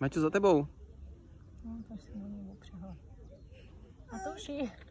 Maťo, za tebou. No, to si A to už je.